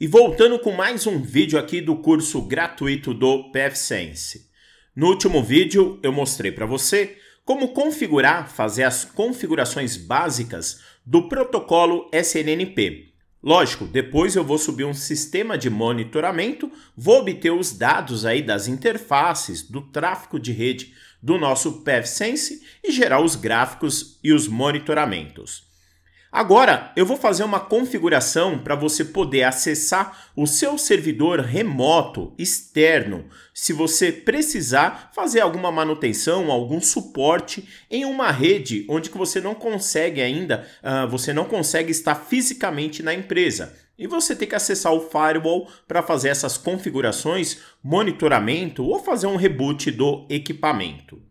E voltando com mais um vídeo aqui do curso gratuito do PFSense. No último vídeo eu mostrei para você como configurar, fazer as configurações básicas do protocolo SNNP. Lógico, depois eu vou subir um sistema de monitoramento, vou obter os dados aí das interfaces, do tráfego de rede do nosso PFSense e gerar os gráficos e os monitoramentos. Agora eu vou fazer uma configuração para você poder acessar o seu servidor remoto, externo, se você precisar fazer alguma manutenção, algum suporte em uma rede onde que você não consegue ainda, uh, você não consegue estar fisicamente na empresa. E você tem que acessar o firewall para fazer essas configurações, monitoramento ou fazer um reboot do equipamento.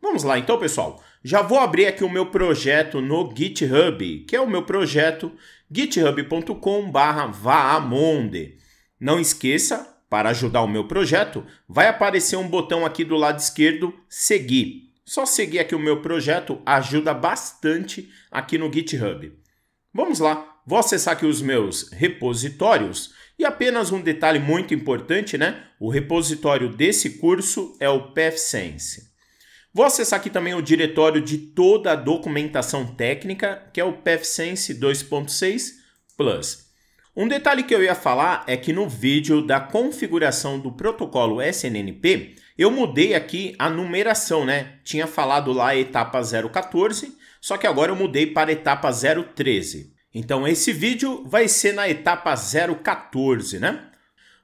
Vamos lá então, pessoal. Já vou abrir aqui o meu projeto no GitHub, que é o meu projeto github.com/vaamonde. Não esqueça, para ajudar o meu projeto, vai aparecer um botão aqui do lado esquerdo, seguir. Só seguir aqui o meu projeto ajuda bastante aqui no GitHub. Vamos lá, vou acessar aqui os meus repositórios e apenas um detalhe muito importante, né? O repositório desse curso é o PFSense. Vou acessar aqui também o diretório de toda a documentação técnica, que é o PFSense 2.6 Plus. Um detalhe que eu ia falar é que no vídeo da configuração do protocolo SNNP, eu mudei aqui a numeração, né? Tinha falado lá etapa 014, só que agora eu mudei para etapa 013. Então esse vídeo vai ser na etapa 014, né?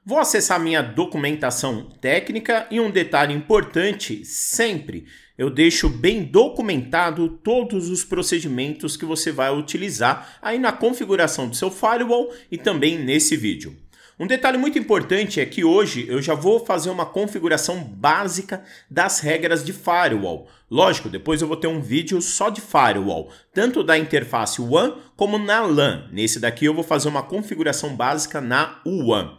Vou acessar minha documentação técnica e um detalhe importante, sempre eu deixo bem documentado todos os procedimentos que você vai utilizar aí na configuração do seu firewall e também nesse vídeo. Um detalhe muito importante é que hoje eu já vou fazer uma configuração básica das regras de firewall. Lógico, depois eu vou ter um vídeo só de firewall, tanto da interface WAN como na LAN. Nesse daqui eu vou fazer uma configuração básica na WAN.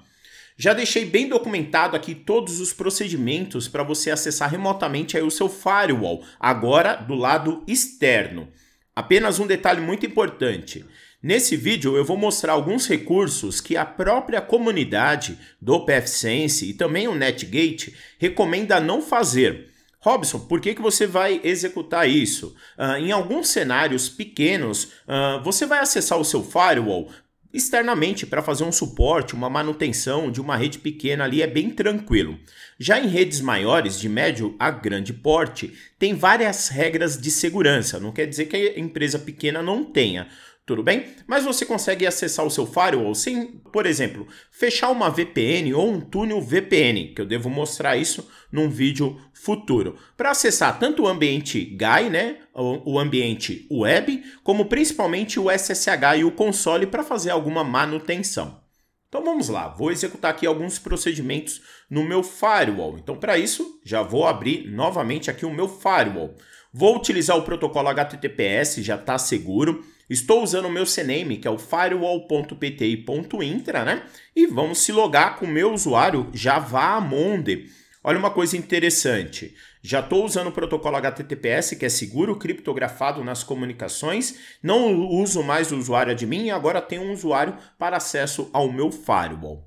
Já deixei bem documentado aqui todos os procedimentos para você acessar remotamente aí o seu firewall, agora do lado externo. Apenas um detalhe muito importante. Nesse vídeo eu vou mostrar alguns recursos que a própria comunidade do PFSense e também o NetGate recomenda não fazer. Robson, por que, que você vai executar isso? Uh, em alguns cenários pequenos, uh, você vai acessar o seu firewall Externamente, para fazer um suporte, uma manutenção de uma rede pequena ali é bem tranquilo. Já em redes maiores, de médio a grande porte, tem várias regras de segurança. Não quer dizer que a empresa pequena não tenha, tudo bem? Mas você consegue acessar o seu firewall sem, por exemplo, fechar uma VPN ou um túnel VPN, que eu devo mostrar isso num vídeo futuro. Para acessar tanto o ambiente GUI, né, o ambiente web, como principalmente o SSH e o console para fazer alguma manutenção. Então vamos lá, vou executar aqui alguns procedimentos no meu firewall. Então para isso, já vou abrir novamente aqui o meu firewall. Vou utilizar o protocolo HTTPS, já está seguro. Estou usando o meu CNAME, que é o firewall.pti.intra, né? E vamos se logar com o meu usuário javamonde. Olha uma coisa interessante. Já estou usando o protocolo HTTPS, que é seguro, criptografado nas comunicações. Não uso mais o usuário admin e agora tenho um usuário para acesso ao meu firewall.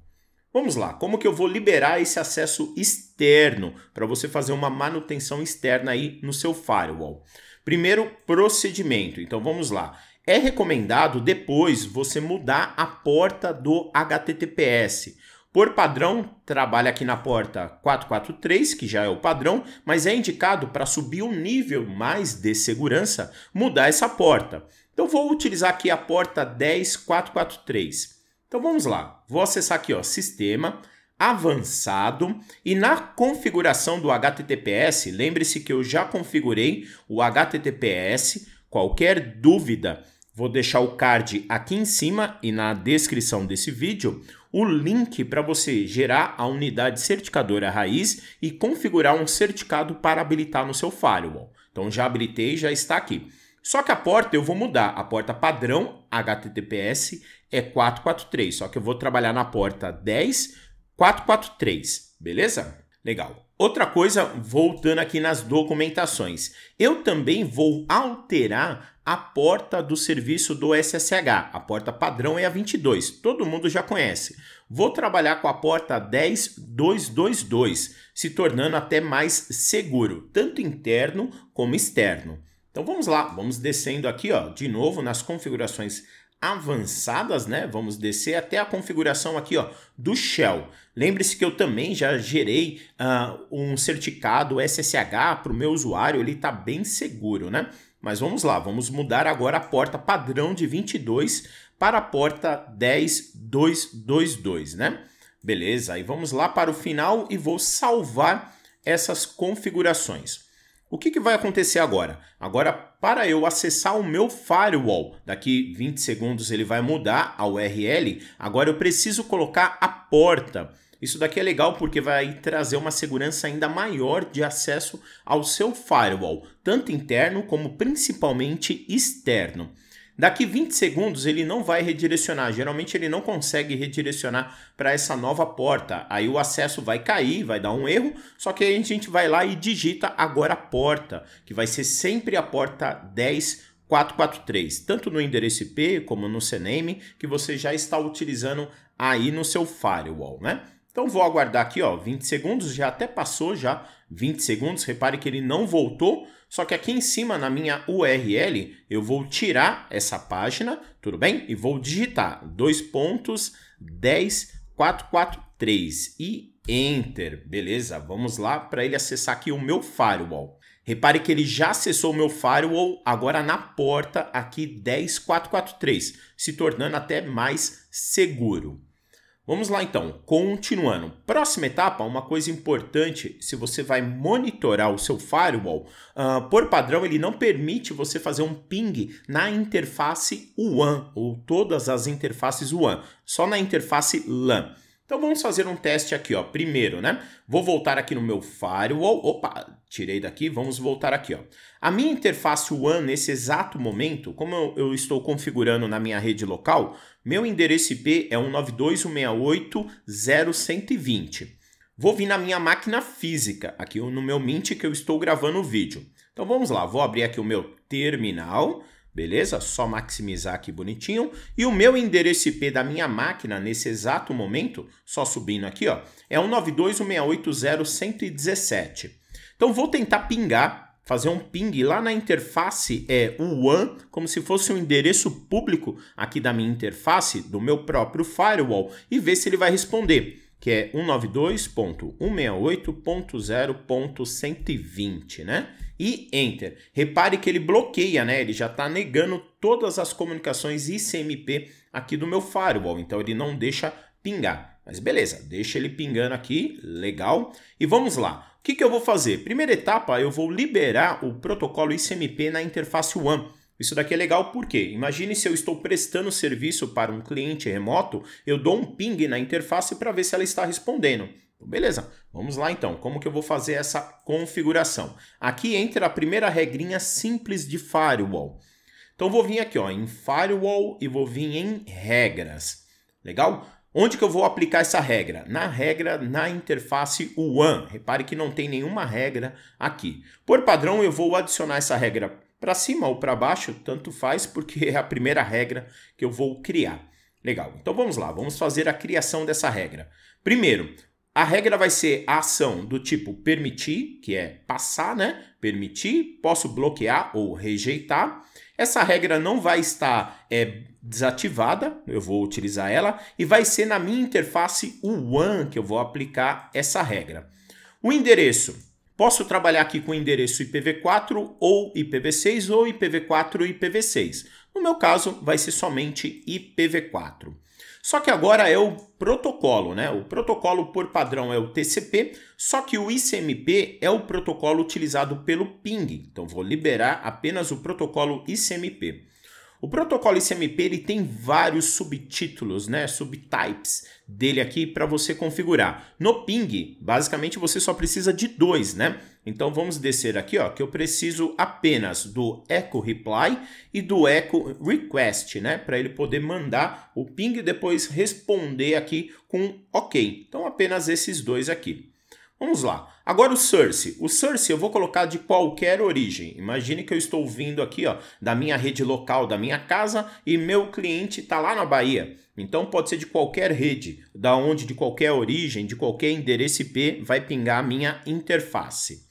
Vamos lá, como que eu vou liberar esse acesso externo para você fazer uma manutenção externa aí no seu firewall? Primeiro procedimento. Então vamos lá. É recomendado depois você mudar a porta do HTTPS. Por padrão, trabalha aqui na porta 443, que já é o padrão, mas é indicado para subir um nível mais de segurança mudar essa porta. Então vou utilizar aqui a porta 10443. Então vamos lá. Vou acessar aqui, ó, sistema avançado e na configuração do HTTPS, lembre-se que eu já configurei o HTTPS. Qualquer dúvida, Vou deixar o card aqui em cima e na descrição desse vídeo o link para você gerar a unidade certificadora raiz e configurar um certificado para habilitar no seu firewall. Então já habilitei, já está aqui. Só que a porta eu vou mudar. A porta padrão HTTPS é 443, só que eu vou trabalhar na porta 10 443, beleza? Legal. Outra coisa, voltando aqui nas documentações, eu também vou alterar a porta do serviço do SSH. A porta padrão é a 22, todo mundo já conhece. Vou trabalhar com a porta 10222, se tornando até mais seguro, tanto interno como externo. Então vamos lá, vamos descendo aqui, ó, de novo nas configurações avançadas, né? Vamos descer até a configuração aqui, ó, do Shell. Lembre-se que eu também já gerei uh, um certificado SSH para o meu usuário, ele está bem seguro, né? Mas vamos lá, vamos mudar agora a porta padrão de 22 para a porta 10222, né? Beleza, aí vamos lá para o final e vou salvar essas configurações. O que, que, vai acontecer agora? Agora, para eu acessar o meu firewall, daqui 20 segundos ele vai mudar a URL, agora eu preciso colocar a porta isso daqui é legal porque vai trazer uma segurança ainda maior de acesso ao seu firewall, tanto interno como principalmente externo. Daqui 20 segundos ele não vai redirecionar, geralmente ele não consegue redirecionar para essa nova porta. Aí o acesso vai cair, vai dar um erro, só que aí a gente vai lá e digita agora a porta, que vai ser sempre a porta 10 443, tanto no endereço IP como no CNAME que você já está utilizando aí no seu firewall, né? Então vou aguardar aqui, ó, 20 segundos, já até passou já 20 segundos, repare que ele não voltou, só que aqui em cima na minha URL eu vou tirar essa página, tudo bem? E vou digitar dois pontos e enter, beleza? Vamos lá para ele acessar aqui o meu firewall. Repare que ele já acessou o meu firewall agora na porta aqui 10443, se tornando até mais seguro. Vamos lá então, continuando. Próxima etapa, uma coisa importante, se você vai monitorar o seu firewall, uh, por padrão ele não permite você fazer um ping na interface WAN ou todas as interfaces WAN, só na interface LAN. Então vamos fazer um teste aqui, ó. Primeiro, né? Vou voltar aqui no meu firewall. Opa, tirei daqui, vamos voltar aqui, ó. A minha interface WAN nesse exato momento, como eu, eu estou configurando na minha rede local, meu endereço IP é 192.168.0.120. Vou vir na minha máquina física, aqui no meu Mint que eu estou gravando o vídeo. Então vamos lá, vou abrir aqui o meu terminal beleza? Só maximizar aqui bonitinho. E o meu endereço IP da minha máquina nesse exato momento, só subindo aqui, ó, é 192.168.0.117. Então vou tentar pingar, fazer um ping lá na interface é, WAN, como se fosse um endereço público aqui da minha interface, do meu próprio firewall, e ver se ele vai responder que é 192.168.0.120, né? e Enter. Repare que ele bloqueia, né? Ele já está negando todas as comunicações ICMP aqui do meu firewall, então ele não deixa pingar. Mas beleza, deixa ele pingando aqui, legal. E vamos lá. O que, que eu vou fazer? Primeira etapa, eu vou liberar o protocolo ICMP na interface WAN. Isso daqui é legal porque imagine se eu estou prestando serviço para um cliente remoto, eu dou um ping na interface para ver se ela está respondendo. Então, beleza, vamos lá então. Como que eu vou fazer essa configuração? Aqui entra a primeira regrinha simples de firewall. Então vou vir aqui ó, em firewall e vou vir em regras. Legal? Onde que eu vou aplicar essa regra? Na regra na interface WAN. Repare que não tem nenhuma regra aqui. Por padrão, eu vou adicionar essa regra para cima ou para baixo, tanto faz, porque é a primeira regra que eu vou criar. Legal, então vamos lá, vamos fazer a criação dessa regra. Primeiro, a regra vai ser a ação do tipo permitir, que é passar, né? Permitir, posso bloquear ou rejeitar. Essa regra não vai estar é, desativada, eu vou utilizar ela, e vai ser na minha interface WAN que eu vou aplicar essa regra. O endereço. Posso trabalhar aqui com endereço IPv4 ou IPv6 ou IPv4 e IPv6. No meu caso, vai ser somente IPv4. Só que agora é o protocolo, né? O protocolo por padrão é o TCP, só que o ICMP é o protocolo utilizado pelo ping. Então vou liberar apenas o protocolo ICMP. O protocolo ICMP ele tem vários subtítulos, né, subtypes dele aqui para você configurar. No ping, basicamente você só precisa de dois, né? Então vamos descer aqui, ó, que eu preciso apenas do echo reply e do echo request, né, para ele poder mandar o ping e depois responder aqui com OK. Então apenas esses dois aqui. Vamos lá. Agora o source. O source eu vou colocar de qualquer origem. Imagine que eu estou vindo aqui, ó, da minha rede local, da minha casa e meu cliente está lá na Bahia. Então pode ser de qualquer rede, da onde, de qualquer origem, de qualquer endereço IP vai pingar a minha interface.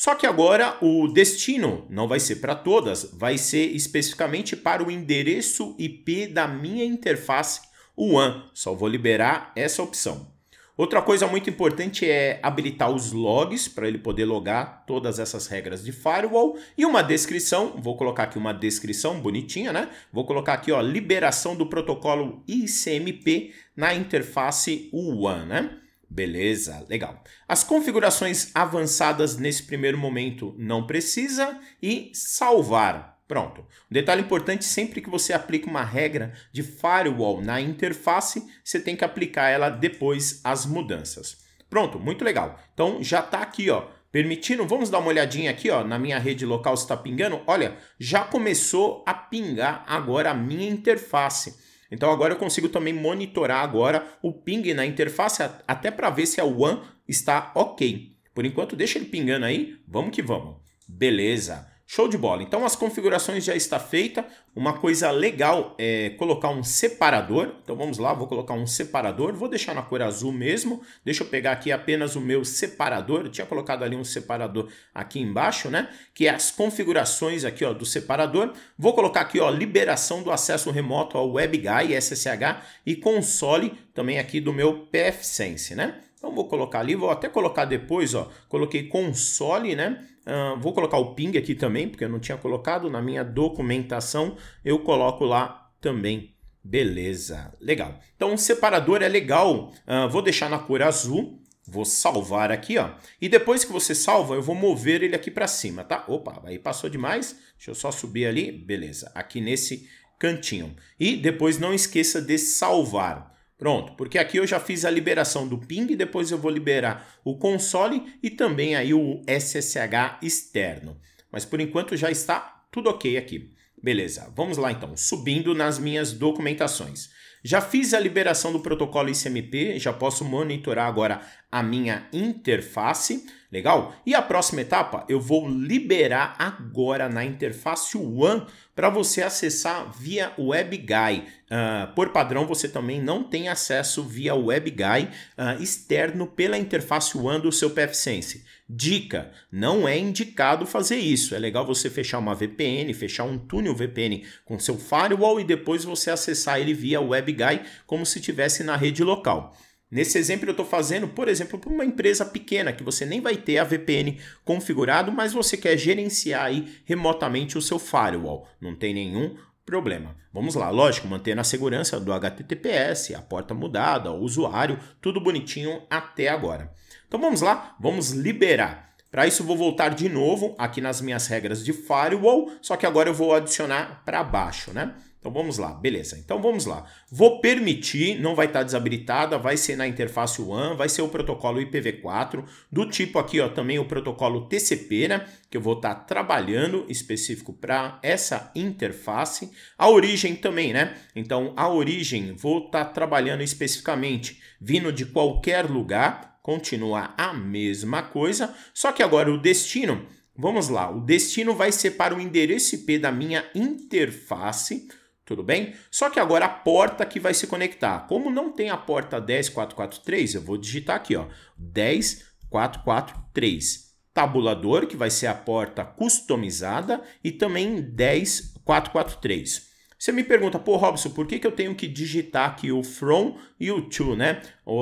Só que agora o destino não vai ser para todas, vai ser especificamente para o endereço IP da minha interface WAN. Só vou liberar essa opção. Outra coisa muito importante é habilitar os logs para ele poder logar todas essas regras de firewall e uma descrição, vou colocar aqui uma descrição bonitinha, né? Vou colocar aqui, ó, liberação do protocolo ICMP na interface WAN, né? Beleza, legal. As configurações avançadas nesse primeiro momento não precisa e salvar. Pronto. Um detalhe importante, sempre que você aplica uma regra de firewall na interface, você tem que aplicar ela depois as mudanças. Pronto, muito legal. Então já está aqui, ó, permitindo, vamos dar uma olhadinha aqui, ó, na minha rede local se está pingando. Olha, já começou a pingar agora a minha interface. Então agora eu consigo também monitorar agora o ping na interface até para ver se a WAN está ok. Por enquanto, deixa ele pingando aí, vamos que vamos. Beleza. Show de bola. Então as configurações já está feita. Uma coisa legal é colocar um separador. Então vamos lá, vou colocar um separador. Vou deixar na cor azul mesmo. Deixa eu pegar aqui apenas o meu separador. Eu tinha colocado ali um separador aqui embaixo, né? Que é as configurações aqui, ó, do separador. Vou colocar aqui, ó, liberação do acesso remoto ao WebGuy SSH e console também aqui do meu PFSense, né? Então vou colocar ali, vou até colocar depois, ó, coloquei console, né? Uh, vou colocar o ping aqui também, porque eu não tinha colocado na minha documentação, eu coloco lá também. Beleza, legal. Então o separador é legal, uh, vou deixar na cor azul, vou salvar aqui, ó. E depois que você salva, eu vou mover ele aqui para cima, tá? Opa, aí passou demais, deixa eu só subir ali, beleza, aqui nesse cantinho. E depois não esqueça de salvar. Pronto, porque aqui eu já fiz a liberação do ping, depois eu vou liberar o console e também aí o SSH externo. Mas por enquanto já está tudo ok aqui. Beleza, vamos lá então, subindo nas minhas documentações. Já fiz a liberação do protocolo ICMP, já posso monitorar agora a minha interface, legal? E a próxima etapa eu vou liberar agora na interface One para você acessar via WebGuy. Uh, por padrão, você também não tem acesso via WebGuy uh, externo pela interface One do seu PFSense. Dica: não é indicado fazer isso. É legal você fechar uma VPN, fechar um túnel VPN com seu firewall e depois você acessar ele via WebGuy como se estivesse na rede local. Nesse exemplo, eu estou fazendo, por exemplo, para uma empresa pequena que você nem vai ter a VPN configurado, mas você quer gerenciar aí remotamente o seu firewall. Não tem nenhum problema. Vamos lá, lógico, mantendo a segurança do HTTPS, a porta mudada, o usuário, tudo bonitinho até agora. Então vamos lá, vamos liberar. Para isso, vou voltar de novo aqui nas minhas regras de firewall, só que agora eu vou adicionar para baixo, né? Então vamos lá, beleza. Então vamos lá. Vou permitir, não vai estar tá desabilitada, vai ser na interface WAN, vai ser o protocolo IPv4, do tipo aqui, ó, também o protocolo TCP, né, que eu vou estar tá trabalhando específico para essa interface. A origem também, né? Então a origem vou estar tá trabalhando especificamente vindo de qualquer lugar, continua a mesma coisa, só que agora o destino Vamos lá, o destino vai ser para o endereço IP da minha interface, tudo bem? Só que agora a porta que vai se conectar. Como não tem a porta 10443, eu vou digitar aqui, ó, 10443. Tabulador, que vai ser a porta customizada, e também 10443. Você me pergunta, pô, Robson, por que, que eu tenho que digitar aqui o from e o to, né? O,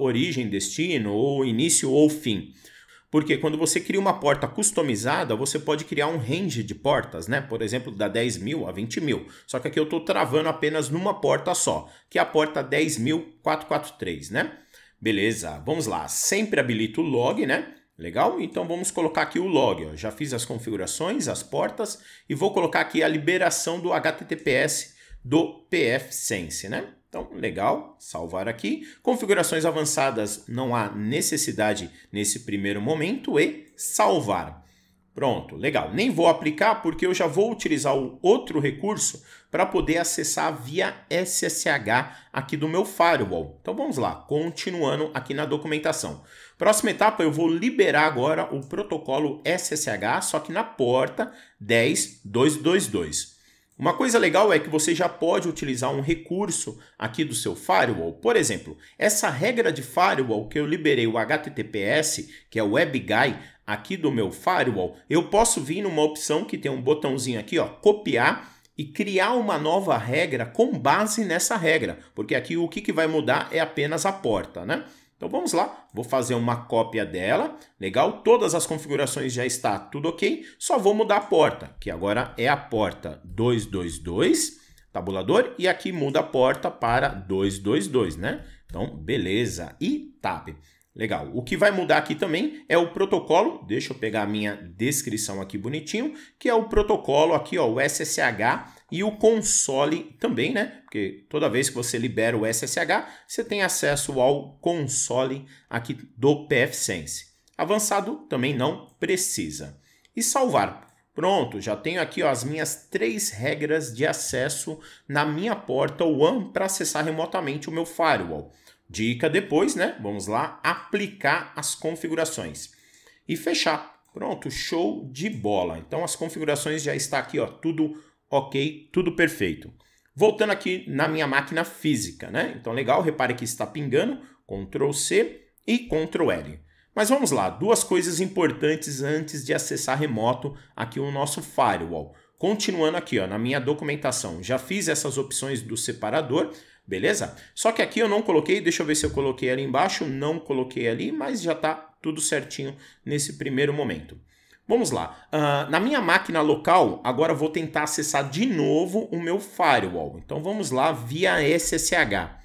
origem, destino, ou início ou fim. Porque quando você cria uma porta customizada, você pode criar um range de portas, né? Por exemplo, da 10 mil a 20 mil. Só que aqui eu estou travando apenas numa porta só, que é a porta 10.443, né? Beleza, vamos lá. Sempre habilito o log, né? Legal? Então vamos colocar aqui o log. Ó. Já fiz as configurações, as portas e vou colocar aqui a liberação do HTTPS do PF Sense, né? Então, legal, salvar aqui. Configurações avançadas não há necessidade nesse primeiro momento e salvar. Pronto, legal. Nem vou aplicar porque eu já vou utilizar o outro recurso para poder acessar via SSH aqui do meu firewall. Então vamos lá, continuando aqui na documentação. Próxima etapa eu vou liberar agora o protocolo SSH, só que na porta 10222. Uma coisa legal é que você já pode utilizar um recurso aqui do seu firewall. Por exemplo, essa regra de firewall que eu liberei o HTTPS, que é o WebGuy, aqui do meu firewall, eu posso vir numa opção que tem um botãozinho aqui, ó, copiar e criar uma nova regra com base nessa regra, porque aqui o que, que vai mudar é apenas a porta, né? Então vamos lá, vou fazer uma cópia dela, legal? Todas as configurações já está tudo ok, só vou mudar a porta, que agora é a porta 222, tabulador, e aqui muda a porta para 222, né? Então, beleza, e tab. Legal, o que vai mudar aqui também é o protocolo, deixa eu pegar a minha descrição aqui bonitinho, que é o protocolo aqui, ó, o SSH e o console também, né? Porque toda vez que você libera o SSH, você tem acesso ao console aqui do PFSense. Avançado também não precisa. E salvar. Pronto, já tenho aqui ó, as minhas três regras de acesso na minha porta WAN para acessar remotamente o meu firewall. Dica depois, né? Vamos lá aplicar as configurações e fechar. Pronto, show de bola. Então as configurações já está aqui, ó, tudo ok, tudo perfeito. Voltando aqui na minha máquina física, né? Então, legal, repare que está pingando, Ctrl C e Ctrl L. Mas vamos lá, duas coisas importantes antes de acessar remoto aqui o nosso firewall. Continuando aqui, ó, na minha documentação, já fiz essas opções do separador, beleza? Só que aqui eu não coloquei, deixa eu ver se eu coloquei ali embaixo, não coloquei ali, mas já está tudo certinho nesse primeiro momento. Vamos lá. Uh, na minha máquina local, agora vou tentar acessar de novo o meu firewall. Então vamos lá via SSH.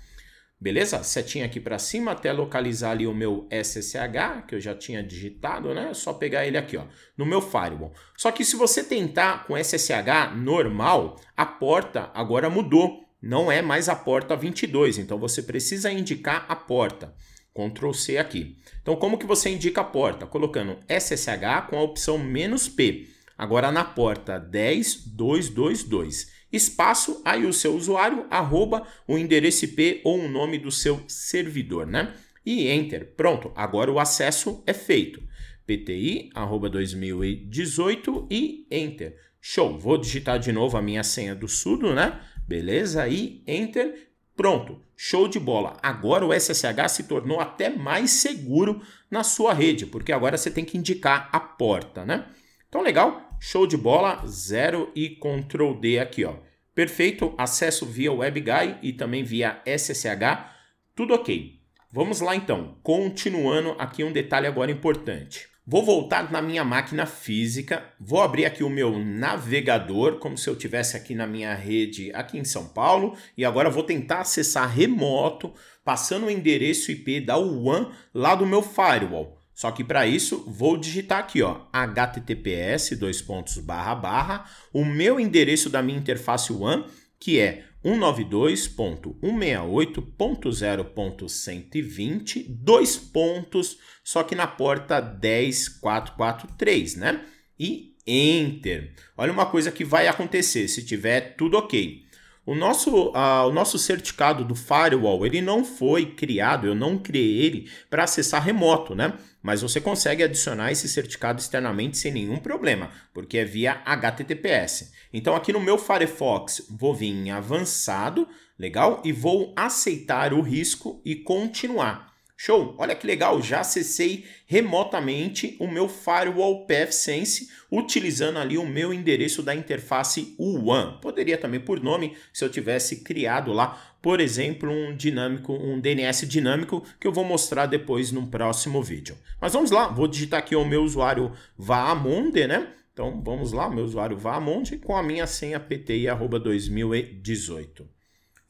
Beleza? Setinha aqui para cima até localizar ali o meu SSH, que eu já tinha digitado, né? É só pegar ele aqui, ó, no meu firewall. Só que se você tentar com SSH normal, a porta agora mudou. Não é mais a porta 22, então você precisa indicar a porta. Ctrl C aqui. Então, como que você indica a porta? Colocando SSH com a opção menos "-p". Agora, na porta 10222, espaço, aí o seu usuário, arroba, o endereço IP ou o nome do seu servidor, né? E Enter. Pronto, agora o acesso é feito. PTI, arroba 2018 e Enter. Show, vou digitar de novo a minha senha do sudo, né? Beleza, e Enter Pronto, show de bola. Agora o SSH se tornou até mais seguro na sua rede, porque agora você tem que indicar a porta, né? Então legal, show de bola, zero e Ctrl D aqui, ó. Perfeito, acesso via WebGuy e também via SSH, tudo ok. Vamos lá então, continuando aqui um detalhe agora importante. Vou voltar na minha máquina física, vou abrir aqui o meu navegador, como se eu tivesse aqui na minha rede aqui em São Paulo, e agora vou tentar acessar remoto, passando o endereço IP da WAN lá do meu firewall. Só que para isso vou digitar aqui, ó, https dois pontos barra barra o meu endereço da minha interface WAN, que é 192.168.0.120, dois pontos, só que na porta 10443, né? E enter. Olha uma coisa que vai acontecer se tiver tudo ok. O nosso, uh, o nosso certificado do firewall, ele não foi criado, eu não criei ele para acessar remoto, né? Mas você consegue adicionar esse certificado externamente sem nenhum problema, porque é via HTTPS. Então aqui no meu Firefox, vou vir em avançado, legal? E vou aceitar o risco e continuar. Show! Olha que legal, já acessei remotamente o meu firewall PFSense utilizando ali o meu endereço da interface WAN. Poderia também por nome, se eu tivesse criado lá, por exemplo, um dinâmico, um DNS dinâmico que eu vou mostrar depois num próximo vídeo. Mas vamos lá, vou digitar aqui o meu usuário Vaamonde, né? Então vamos lá, meu usuário Vaamonde com a minha senha 2018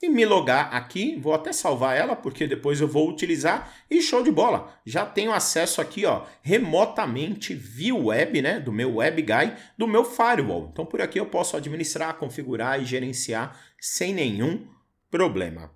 e me logar aqui, vou até salvar ela porque depois eu vou utilizar e show de bola. Já tenho acesso aqui, ó, remotamente via web, né, do meu web guy do meu firewall. Então por aqui eu posso administrar, configurar e gerenciar sem nenhum problema.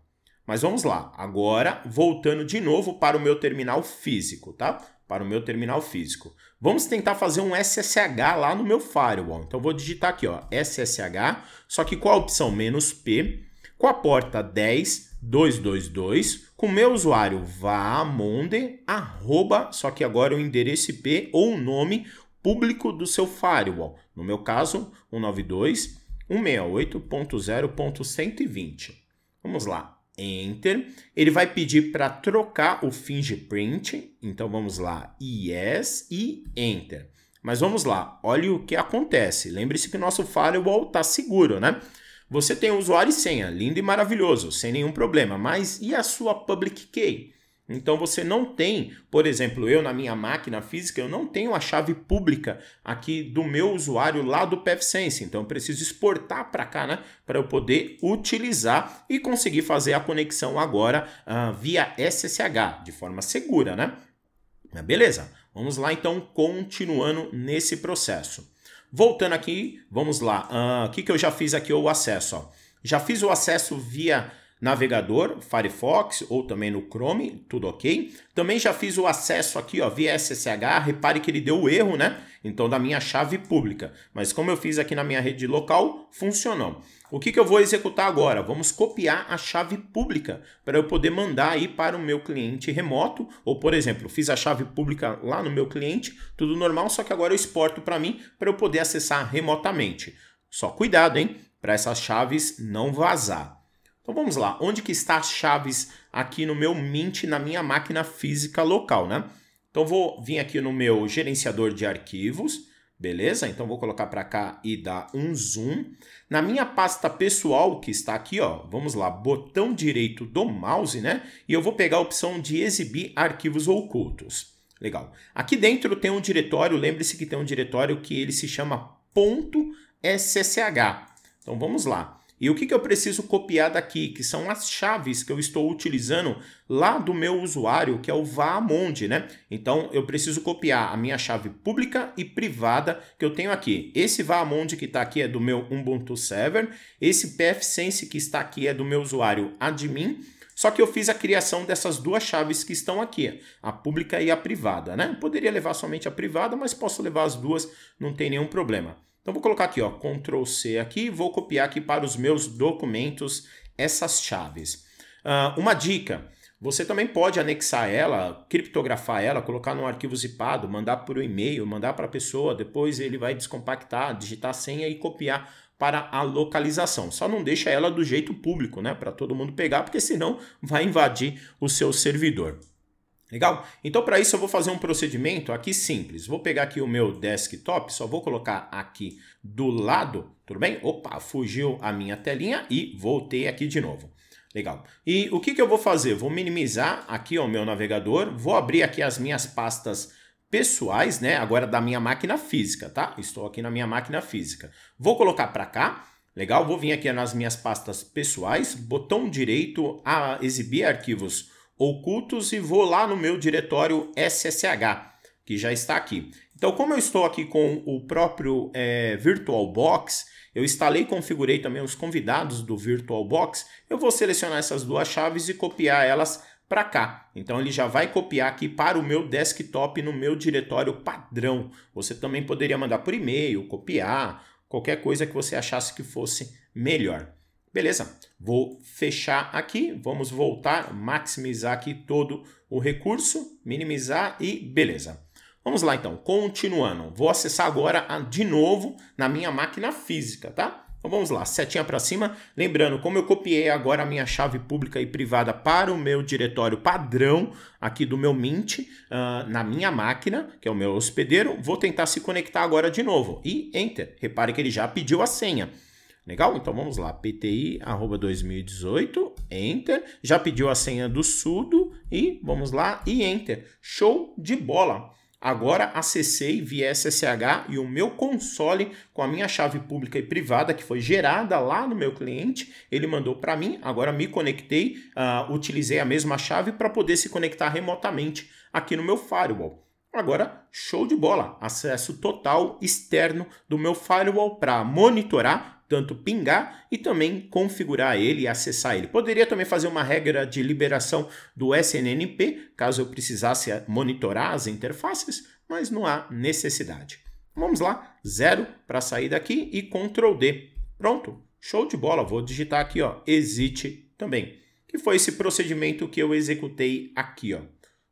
Mas vamos lá, agora voltando de novo para o meu terminal físico, tá? Para o meu terminal físico. Vamos tentar fazer um SSH lá no meu firewall. Então vou digitar aqui, ó, SSH, só que com a opção? Menos P com a porta 10222 com meu usuário vaamonde, arroba, só que agora o endereço IP ou o nome público do seu firewall. No meu caso, 192.168.0.120. Vamos lá, enter. Ele vai pedir para trocar o fingerprint, então vamos lá, yes e enter. Mas vamos lá, olha o que acontece. Lembre-se que nosso firewall está seguro, né? Você tem o usuário e senha, lindo e maravilhoso, sem nenhum problema, mas e a sua public key? Então você não tem, por exemplo, eu na minha máquina física, eu não tenho a chave pública aqui do meu usuário lá do PFSense. Então eu preciso exportar para cá, né? Para eu poder utilizar e conseguir fazer a conexão agora uh, via SSH, de forma segura, né? Beleza, vamos lá então, continuando nesse processo. Voltando aqui, vamos lá. Ah, o que, que eu já fiz aqui? O acesso. Ó. Já fiz o acesso via navegador, Firefox ou também no Chrome, tudo ok. Também já fiz o acesso aqui ó, via SSH, repare que ele deu o erro, né? Então da minha chave pública, mas como eu fiz aqui na minha rede local, funcionou. O que, que eu vou executar agora? Vamos copiar a chave pública para eu poder mandar aí para o meu cliente remoto, ou por exemplo, fiz a chave pública lá no meu cliente, tudo normal, só que agora eu exporto para mim para eu poder acessar remotamente. Só cuidado, hein? Para essas chaves não vazar. Então vamos lá, onde que está as chaves aqui no meu Mint, na minha máquina física local, né? Então vou vir aqui no meu gerenciador de arquivos, beleza? Então vou colocar para cá e dar um zoom. Na minha pasta pessoal, que está aqui, ó, vamos lá, botão direito do mouse, né? E eu vou pegar a opção de exibir arquivos ocultos. Legal. Aqui dentro tem um diretório, lembre-se que tem um diretório que ele se chama .ssh. Então vamos lá. E o que, que eu preciso copiar daqui? Que são as chaves que eu estou utilizando lá do meu usuário, que é o Vaamonde, né? Então, eu preciso copiar a minha chave pública e privada que eu tenho aqui. Esse Vaamonde que está aqui é do meu Ubuntu Server. Esse pfSense que está aqui é do meu usuário admin. Só que eu fiz a criação dessas duas chaves que estão aqui, a pública e a privada, né? Poderia levar somente a privada, mas posso levar as duas, não tem nenhum problema. Então vou colocar aqui, ó, Ctrl C aqui, vou copiar aqui para os meus documentos essas chaves. Uh, uma dica, você também pode anexar ela, criptografar ela, colocar num arquivo zipado, mandar por e-mail, mandar para a pessoa, depois ele vai descompactar, digitar a senha e copiar para a localização. Só não deixa ela do jeito público, né, para todo mundo pegar, porque senão vai invadir o seu servidor. Legal? Então, para isso, eu vou fazer um procedimento aqui simples. Vou pegar aqui o meu desktop, só vou colocar aqui do lado, tudo bem? Opa, fugiu a minha telinha e voltei aqui de novo. Legal. E o que, que eu vou fazer? Vou minimizar aqui o meu navegador, vou abrir aqui as minhas pastas pessoais, né? Agora da minha máquina física, tá? Estou aqui na minha máquina física. Vou colocar para cá, legal? Vou vir aqui nas minhas pastas pessoais, botão direito, a exibir arquivos ocultos e vou lá no meu diretório SSH, que já está aqui. Então, como eu estou aqui com o próprio é, VirtualBox, eu instalei e configurei também os convidados do VirtualBox, eu vou selecionar essas duas chaves e copiar elas para cá. Então ele já vai copiar aqui para o meu desktop no meu diretório padrão. Você também poderia mandar por e-mail, copiar, qualquer coisa que você achasse que fosse melhor. Beleza, vou fechar aqui, vamos voltar, maximizar aqui todo o recurso, minimizar e beleza. Vamos lá então, continuando. Vou acessar agora a, de novo na minha máquina física, tá? Então vamos lá, setinha para cima. Lembrando, como eu copiei agora a minha chave pública e privada para o meu diretório padrão aqui do meu Mint, uh, na minha máquina, que é o meu hospedeiro, vou tentar se conectar agora de novo. E Enter, repare que ele já pediu a senha. Legal? Então vamos lá, PTI arroba 2018, enter. Já pediu a senha do sudo e vamos lá e enter. Show de bola! Agora acessei via SSH e o meu console com a minha chave pública e privada que foi gerada lá no meu cliente, ele mandou para mim. Agora me conectei, uh, utilizei a mesma chave para poder se conectar remotamente aqui no meu firewall. Agora, show de bola! Acesso total externo do meu firewall para monitorar tanto pingar e também configurar ele e acessar ele. Poderia também fazer uma regra de liberação do SNNP, caso eu precisasse monitorar as interfaces, mas não há necessidade. Vamos lá, zero para sair daqui e Ctrl D. Pronto, show de bola. Vou digitar aqui, ó, exit também, que foi esse procedimento que eu executei aqui, ó.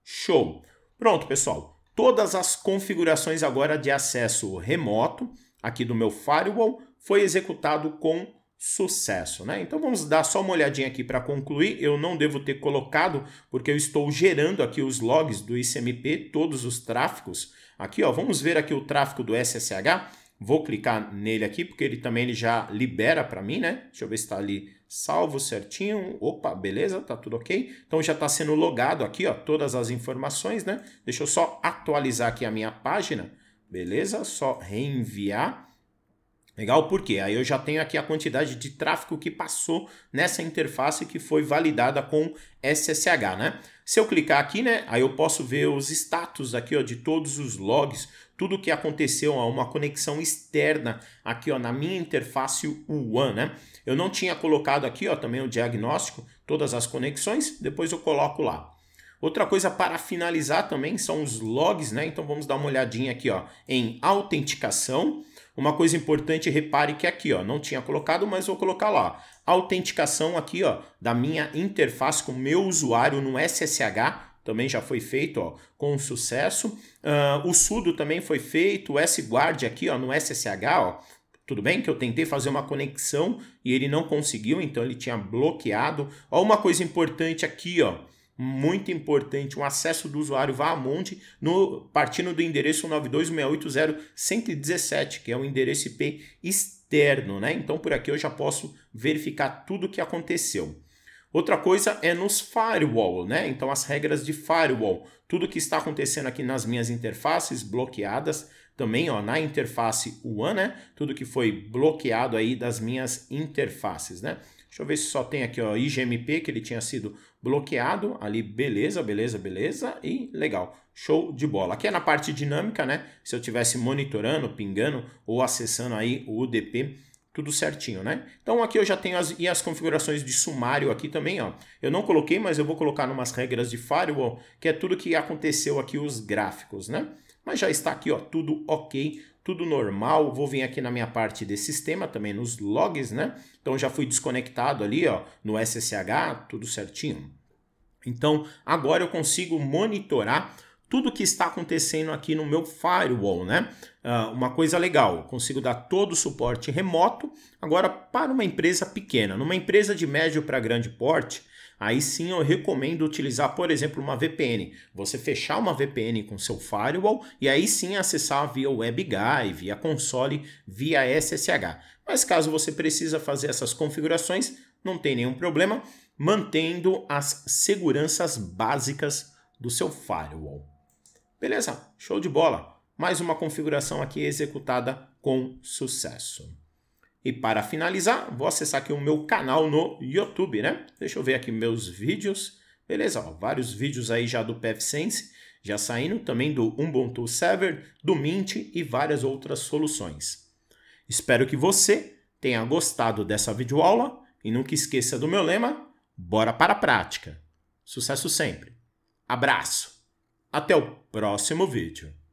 Show. Pronto, pessoal. Todas as configurações agora de acesso remoto aqui do meu firewall foi executado com sucesso, né? Então vamos dar só uma olhadinha aqui para concluir. Eu não devo ter colocado porque eu estou gerando aqui os logs do ICMP, todos os tráficos. Aqui, ó, vamos ver aqui o tráfico do SSH. Vou clicar nele aqui porque ele também ele já libera para mim, né? Deixa eu ver se está ali salvo certinho. Opa, beleza, tá tudo ok. Então já está sendo logado aqui, ó, todas as informações, né? Deixa eu só atualizar aqui a minha página. Beleza? Só reenviar. Legal? Por quê? Aí eu já tenho aqui a quantidade de tráfego que passou nessa interface que foi validada com SSH, né? Se eu clicar aqui, né, aí eu posso ver os status aqui, ó, de todos os logs, tudo que aconteceu, ó, uma conexão externa aqui, ó, na minha interface WAN, né? Eu não tinha colocado aqui, ó, também o diagnóstico, todas as conexões, depois eu coloco lá. Outra coisa para finalizar também são os logs, né? Então vamos dar uma olhadinha aqui, ó, em autenticação. Uma coisa importante, repare que aqui, ó, não tinha colocado, mas vou colocar lá. Autenticação aqui, ó, da minha interface com o meu usuário no SSH também já foi feito ó, com sucesso. Uh, o sudo também foi feito, o sguard aqui ó, no SSH, ó, tudo bem que eu tentei fazer uma conexão e ele não conseguiu, então ele tinha bloqueado. Ó, uma coisa importante aqui, ó, muito importante, um acesso do usuário vá a monte no, partindo do endereço 92680117, que é o endereço IP externo, né? Então por aqui eu já posso verificar tudo o que aconteceu. Outra coisa é nos firewall, né? Então as regras de firewall, tudo que está acontecendo aqui nas minhas interfaces bloqueadas também ó, na interface WAN, né? Tudo que foi bloqueado aí das minhas interfaces, né? Deixa eu ver se só tem aqui, ó, IGMP, que ele tinha sido bloqueado ali, beleza, beleza, beleza, e legal, show de bola. Aqui é na parte dinâmica, né? Se eu estivesse monitorando, pingando ou acessando aí o UDP, tudo certinho, né? Então aqui eu já tenho as, e as configurações de sumário aqui também, ó. Eu não coloquei, mas eu vou colocar numas regras de firewall, que é tudo que aconteceu aqui os gráficos, né? mas já está aqui ó, tudo ok, tudo normal. Vou vir aqui na minha parte de sistema também, nos logs, né? Então já fui desconectado ali ó, no SSH, tudo certinho. Então agora eu consigo monitorar tudo que está acontecendo aqui no meu firewall, né? Uh, uma coisa legal, consigo dar todo o suporte remoto agora para uma empresa pequena. Numa empresa de médio para grande porte, aí sim eu recomendo utilizar, por exemplo, uma VPN. Você fechar uma VPN com seu firewall e aí sim acessar via WebGuy, via console, via SSH. Mas caso você precisa fazer essas configurações, não tem nenhum problema, mantendo as seguranças básicas do seu firewall. Beleza? Show de bola. Mais uma configuração aqui executada com sucesso. E para finalizar, vou acessar aqui o meu canal no YouTube, né? Deixa eu ver aqui meus vídeos. Beleza, ó, vários vídeos aí já do PFSense, já saindo também do Ubuntu Server, do Mint e várias outras soluções. Espero que você tenha gostado dessa videoaula e nunca esqueça do meu lema, bora para a prática. Sucesso sempre. Abraço. Até o próximo vídeo.